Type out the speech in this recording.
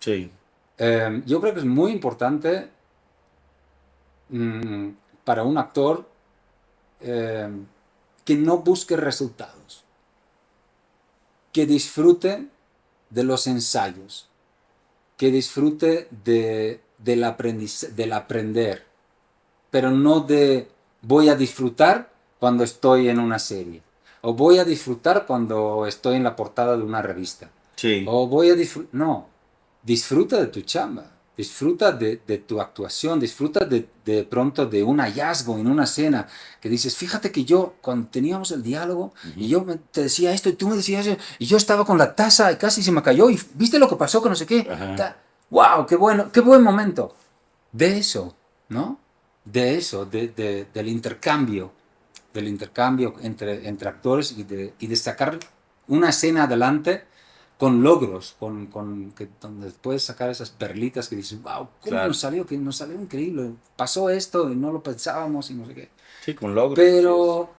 Sí. Em, yo creo que es muy importante mm, para un actor em, que no busque resultados, que disfrute de los ensayos, que disfrute del, del aprender, pero no de voy a disfrutar cuando estoy en una serie, o voy a disfrutar cuando estoy en la portada de una revista, sí. o voy a disfrutar, no, disfruta de tu chamba, disfruta de, tu actuación, disfruta de, pronto de un hallazgo en una escena que dices, fíjate que yo cuando teníamos el diálogo y yo te decía esto y tú me decías eso y yo estaba con la taza y casi se me cayó y viste lo que pasó con no sé qué. ¡Wow! ¡Qué bueno! ¡Qué buen momento! De eso, ¿no? De eso, del intercambio, del intercambio entre, actores y de, y de sacar una escena adelante con logros, con, que, donde puedes sacar esas perlitas que dices, wow, ¿cómo nos salió? Que nos salió increíble, pasó esto y no lo pensábamos y no sé qué. Sí, con logros.